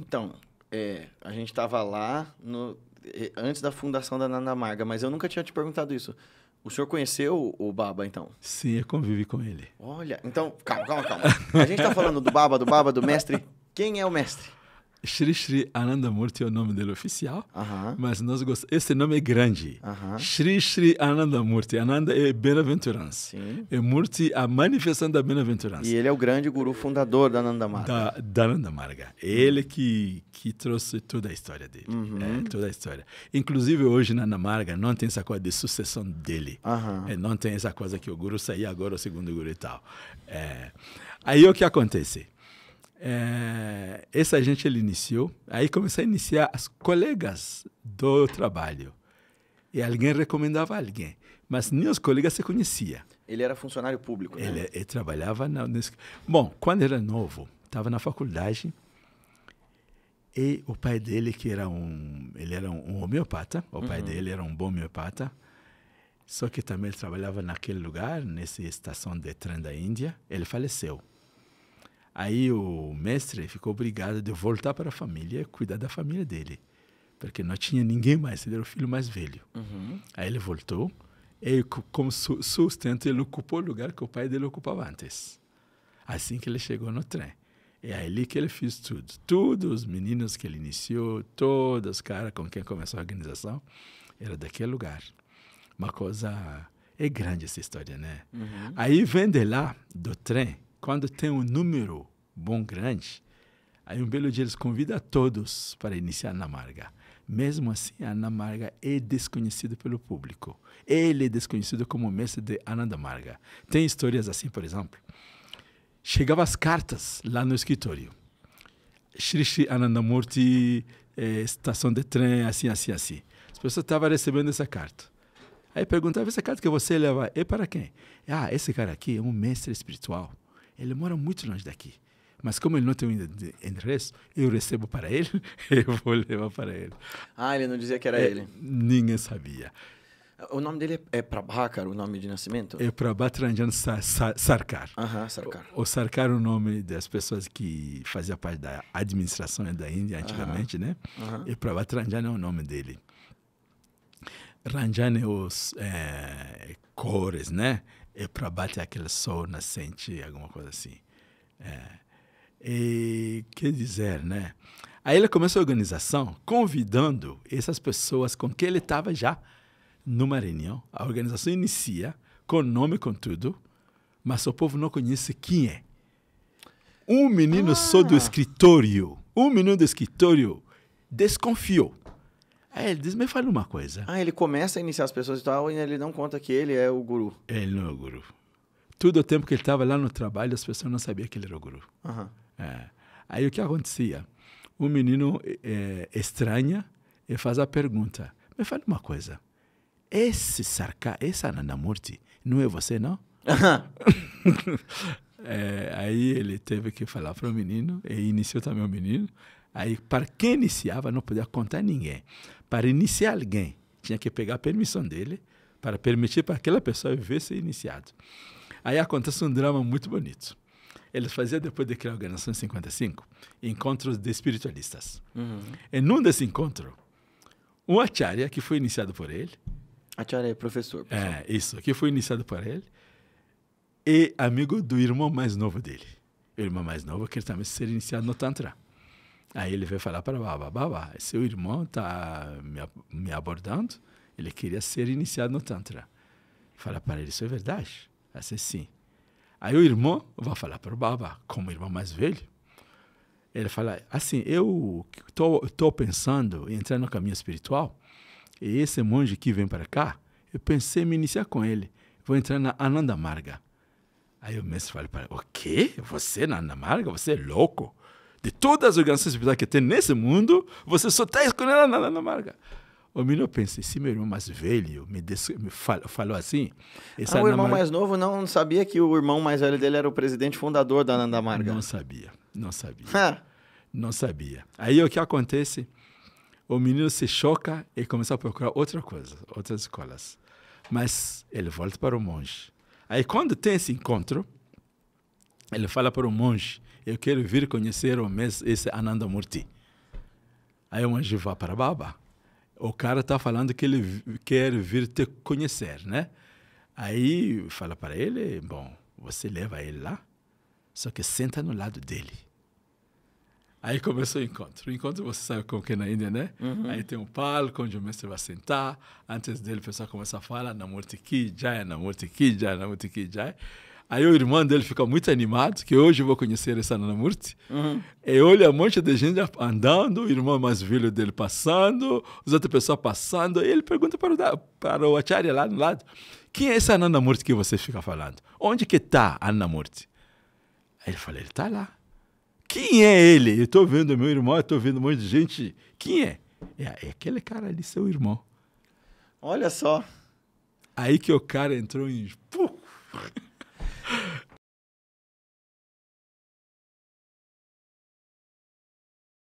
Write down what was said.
Então, é, a gente estava lá no, antes da fundação da Nanamarga, mas eu nunca tinha te perguntado isso. O senhor conheceu o Baba, então? Sim, eu convivi com ele. Olha, então, calma, calma, calma. A gente está falando do Baba, do Baba, do mestre. Quem é o mestre? Shri Shri Anandamurti é o nome dele oficial, uh -huh. mas nós gostamos. Esse nome é grande. Uh -huh. Shri Shri Anandamurti. Ananda é bem-aventurança. É Murti, a manifestação da bem-aventurança. E ele é o grande guru fundador da Anandamarga. Da, da Anandamarga. Ele que, que trouxe toda a história dele. Uh uhum. -huh. é, toda a história. Inclusive, hoje na Anandamarga não tem essa coisa de sucessão dele. É, não tem essa coisa que o guru saiu agora, o segundo guru e tal. É, aí o que acontece? É, esse agente ele iniciou, aí comecei a iniciar as colegas do trabalho. E alguém recomendava alguém. Mas nem os colegas se conhecia. Ele era funcionário público, né? Ele, ele trabalhava na... Nesse... Bom, quando era novo, estava na faculdade, e o pai dele, que era um... Ele era um homeopata, o uhum. pai dele era um bom homeopata, só que também ele trabalhava naquele lugar, nessa estação de trem da Índia, ele faleceu. Aí o mestre ficou obrigado de voltar para a família, cuidar da família dele, porque não tinha ninguém mais, ele era o filho mais velho. Uhum. Aí ele voltou, e como sustento, ele ocupou o lugar que o pai dele ocupava antes. Assim que ele chegou no trem. É ali que ele fez tudo. Todos os meninos que ele iniciou, todos os caras com quem começou a organização, era daquele lugar. Uma coisa. É grande essa história, né? Uhum. Aí vem de lá, do trem, quando tem um número Bom Grande. Aí um belo dia eles convidam todos para iniciar na Marga. Mesmo assim, Ana Marga é desconhecida pelo público. Ele é desconhecido como mestre de Ananda Marga. Tem histórias assim, por exemplo. Chegavam as cartas lá no escritório. Shri Shri Murti, eh, estação de trem, assim, assim, assim. As pessoas estavam recebendo essa carta. Aí perguntava, essa carta que você leva é para quem? Ah, esse cara aqui é um mestre espiritual. Ele mora muito longe daqui. Mas como ele não tem endereço, eu recebo para ele, eu vou levar para ele. Ah, ele não dizia que era é, ele? Ninguém sabia. O nome dele é, é Prabhakar, o nome de nascimento? É Prabha Ranjan Sarkar. Aham, Sarkar. O, o Sarkar é o nome das pessoas que faziam parte da administração da Índia antigamente, né? Aham. E Prabha Ranjan é o nome dele. Ranjan é os é, cores, né? E Prabhat é aquele sol nascente, alguma coisa assim. É. E que dizer, né? Aí ele começou a organização convidando essas pessoas com que ele estava já numa reunião. A organização inicia com nome, com tudo, mas o povo não conhece quem é. Um menino ah. só do escritório, um menino do escritório desconfiou. Aí ele diz, me fala uma coisa. Ah, ele começa a iniciar as pessoas e tal, e ele não conta que ele é o guru. Ele não é o guru. Todo o tempo que ele estava lá no trabalho, as pessoas não sabiam que ele era o guru. Aham. Uhum. É. Aí o que acontecia? O menino é, estranha e faz a pergunta: Me fala uma coisa. Esse sarca, esse Anandamurti, não é você, não? é, aí ele teve que falar para o menino, e iniciou também o menino. Aí, para quem iniciava, não podia contar ninguém. Para iniciar alguém, tinha que pegar a permissão dele, para permitir para aquela pessoa ver ser iniciado. Aí acontece um drama muito bonito eles faziam depois de criar a Organização 55, encontros de espiritualistas. Uhum. E num desse encontro, um acharya que foi iniciado por ele. Acharya é professor. Pessoal. É, isso, que foi iniciado por ele. E amigo do irmão mais novo dele. O irmão mais novo ele também ser iniciado no Tantra. Aí ele veio falar para Baba, Baba, seu irmão está me, me abordando, ele queria ser iniciado no Tantra. Fala para ele, isso é verdade? Assim, sim. Aí o irmão vai falar para o Baba, como irmão mais velho, ele fala assim: Eu estou pensando em entrar no caminho espiritual, e esse monge que vem para cá, eu pensei em me iniciar com ele, vou entrar na Ananda Marga. Aí o mestre fala para ele: O quê? Você na Ananda Marga? Você é louco? De todas as organizações espirituais que tem nesse mundo, você só está escolhendo a Ananda Marga. O menino pensa, esse meu irmão mais velho me, des... me fal... falou assim. Essa ah, o irmão Mar... mais novo não sabia que o irmão mais velho dele era o presidente fundador da Marga. Não sabia, não sabia. Não sabia. Aí o que acontece? O menino se choca e começa a procurar outra coisa, outras escolas. Mas ele volta para o monge. Aí quando tem esse encontro, ele fala para o monge: Eu quero vir conhecer o mestre, esse Murti. Aí o monge vai para Baba o cara está falando que ele quer vir te conhecer, né? Aí fala para ele, bom, você leva ele lá, só que senta no lado dele. Aí começou o encontro. O encontro você sabe como que é na Índia, né? Uhum. Aí tem um palco onde o mestre vai sentar. Antes dele, o pessoal começa a falar Namurti Ki Jai, Namurti Ki Jai, Namurti Ki Jai. Aí o irmão dele fica muito animado, que hoje eu vou conhecer essa Nanamurti. Uhum. E olha um monte de gente andando, o irmão mais velho dele passando, as outras pessoas passando. E ele pergunta para o, para o acharya lá do lado, quem é essa Murti que você fica falando? Onde que está a Nanamurti? Aí ele fala, ele está lá. Quem é ele? Eu estou vendo meu irmão, eu estou vendo um monte de gente. Quem é? É, é aquele cara ali, seu irmão. Olha só. Aí que o cara entrou em... Puh.